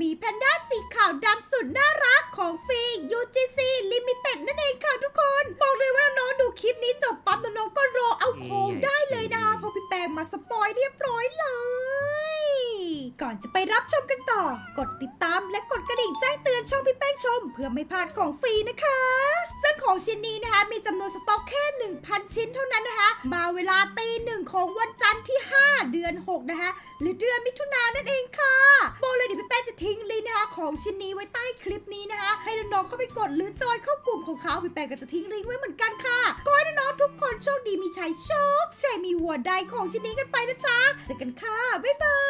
มีแพนด้าสีขาวดำสุดน่ารักของฟียูจีซีลิมิเต็ดนั่นเองค่ะทุกคน บอกเลยว่า น้องดูคลิปนี้จบปั๊บน้องก็รอเอาของได้เลยนะพอพี่แปงมาสปอยเรียบร้อยเลย ก่อนจะไปรับชมกันต่อกดติดตามและกดกระดิ่งแจ้งเตือนช่องพี่แป้งชม เพื่อไม่พลาดของฟรีนะคะ ซึ่งของชิ้นนี้นะคะมีจำนวนสต็อกแค่ 1,000 ชิ้นเท่านั้นนะคะมาเวลาตีหนึ่งของวันจันทร์ที่5 เดือน6นะคะหรือเดือนมิถุนายนนั่นเองค่ะทิ้งลิงก์นะคะของชิ้นนี้ไว้ใต้คลิปนี้นะคะให้น้องๆเข้าไปกดหรือจอยเข้ากลุ่มของเขาพี่แปงก็จะทิ้งลิงก์ไว้เหมือนกันค่ะก็ให้น้องๆทุกคนโชคดีมีชัยโชคชัยมีหัวได้ของชิ้นนี้กันไปนะจ๊ะเจอกันค่ะ บ๊ายบาย